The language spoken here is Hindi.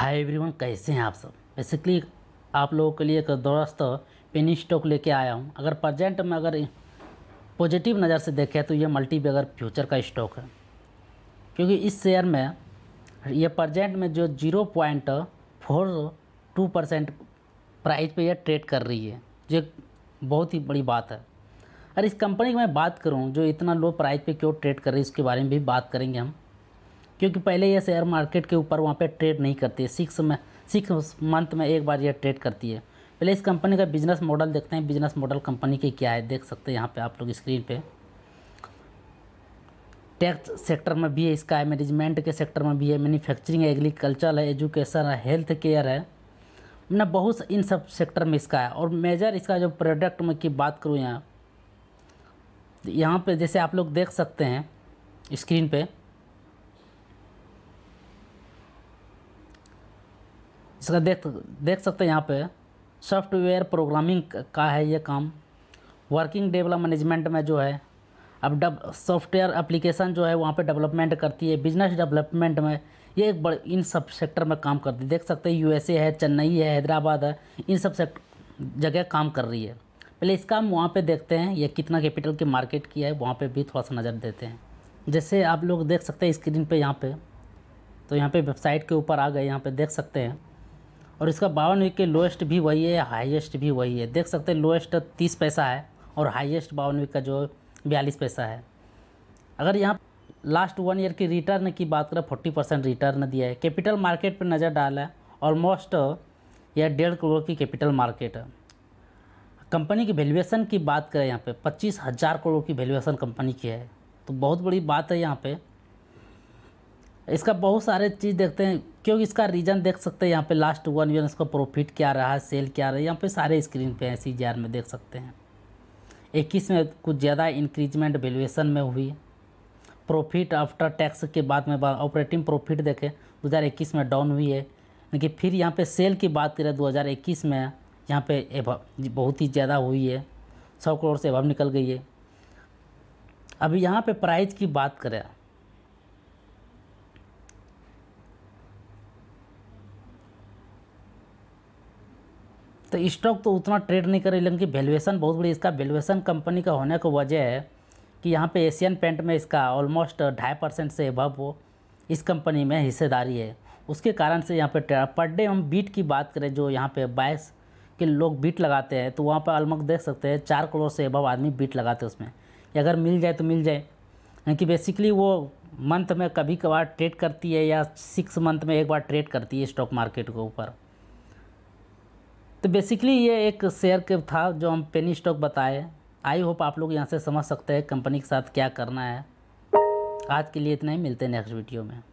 हाय एवरीवन कैसे हैं आप सब बेसिकली आप लोगों के लिए एक दोस्त पेनी स्टॉक लेके आया हूँ अगर प्रजेंट में अगर पॉजिटिव नज़र से देखें तो ये मल्टी बेगर फ्यूचर का स्टॉक है क्योंकि इस शेयर में ये प्रजेंट में जो zero point four two percent price पे ये ट्रेड कर रही है जो बहुत ही बड़ी बात है अगर इस कंपनी की मैं बात करूँ जो इतना लो प्राइज पर क्यों ट्रेड कर रही है उसके बारे में भी बात करेंगे हम क्योंकि पहले ये शेयर मार्केट के ऊपर वहाँ पे ट्रेड नहीं करती है सिक्स में सिक्स मंथ में एक बार ये ट्रेड करती है पहले इस कंपनी का बिजनेस मॉडल देखते हैं बिजनेस मॉडल कंपनी के क्या है देख सकते हैं यहाँ पे आप लोग स्क्रीन पे टैक्स सेक्टर में भी है इसका है मैनेजमेंट के सेक्टर में भी है मैन्युफैक्चरिंग है एग्रीकल्चर है एजुकेशन है हेल्थ केयर है ना बहुत इन सब सेक्टर में इसका है और मेजर इसका जो प्रोडक्ट में की बात करूँ यहाँ यहाँ पर जैसे आप लोग देख सकते हैं स्क्रीन पर इसका देख देख सकते हैं यहाँ पे सॉफ्टवेयर प्रोग्रामिंग का है ये काम वर्किंग डेवलप मैनेजमेंट में जो है अब डब सॉफ्टवेयर एप्लीकेशन जो है वहाँ पे डेवलपमेंट करती है बिजनेस डेवलपमेंट में ये एक बड़े इन सब सेक्टर में काम करती है देख सकते हैं यूएसए है चेन्नई है हैदराबाद है इन सब सेक्ट जगह काम कर रही है पहले इसका हम वहाँ पर देखते हैं ये कितना कैपिटल की मार्केट की है वहाँ पर भी थोड़ा सा नज़र देते हैं जैसे आप लोग देख सकते हैं स्क्रीन पर यहाँ पर तो यहाँ पर वेबसाइट के ऊपर आ गए यहाँ पर देख सकते हैं और इसका बावन वीक के लोएस्ट भी वही है हाईएस्ट भी वही है देख सकते हैं लोएस्ट तीस पैसा है और हाईएस्ट बावन वीक का जो बयालीस पैसा है अगर यहाँ लास्ट वन ईयर की रिटर्न की बात करें फोर्टी परसेंट रिटर्न दिया है कैपिटल मार्केट पर नज़र डाला है ऑलमोस्ट यह डेढ़ करोड़ की कैपिटल मार्केट है कंपनी की वैल्यूएशन की बात करें यहाँ पर पच्चीस हज़ार करोड़ की वैल्यूएसन कंपनी की है तो बहुत बड़ी बात है यहाँ पर इसका बहुत सारे चीज़ देखते हैं क्योंकि इसका रीज़न देख सकते हैं यहाँ पे लास्ट वन ईयर इसका प्रॉफिट क्या रहा है सेल क्या रहा यहाँ पे सारे स्क्रीन पे हैं सी में देख सकते हैं इक्कीस में कुछ ज़्यादा इंक्रीजमेंट वेलुएसन में हुई प्रॉफिट आफ्टर टैक्स के बाद में ऑपरेटिंग प्रॉफिट देखें दो में डाउन हुई है लेकिन फिर यहाँ पर सेल की बात करें दो में यहाँ पर बहुत ही ज़्यादा हुई है सौ करोड़ से अभाव निकल गई है अभी यहाँ पे प्राइस की बात करें तो स्टॉक तो उतना ट्रेड नहीं करे लेकिन वैल्यूएसन बहुत बड़ी इसका वैल्यूएसन कंपनी का होने की वजह है कि यहाँ पे एशियन पेंट में इसका ऑलमोस्ट ढाई परसेंट से अभव इस कंपनी में हिस्सेदारी है उसके कारण से यहाँ पे पर डे हम बीट की बात करें जो यहाँ पे बाईस के लोग बीट लगाते हैं तो वहाँ पर अलमक देख सकते हैं चार करोड़ से अभव आदमी बीट लगाते हैं उसमें अगर मिल जाए तो मिल जाए क्योंकि बेसिकली वो मंथ में कभी कभार ट्रेड करती है या सिक्स मंथ में एक बार ट्रेड करती है स्टॉक मार्केट के ऊपर तो बेसिकली ये एक शेयर के था जो हम पेनी स्टॉक बताए आई होप आप लोग यहाँ से समझ सकते हैं कंपनी के साथ क्या करना है आज के लिए इतना ही मिलते हैं नेक्स्ट वीडियो में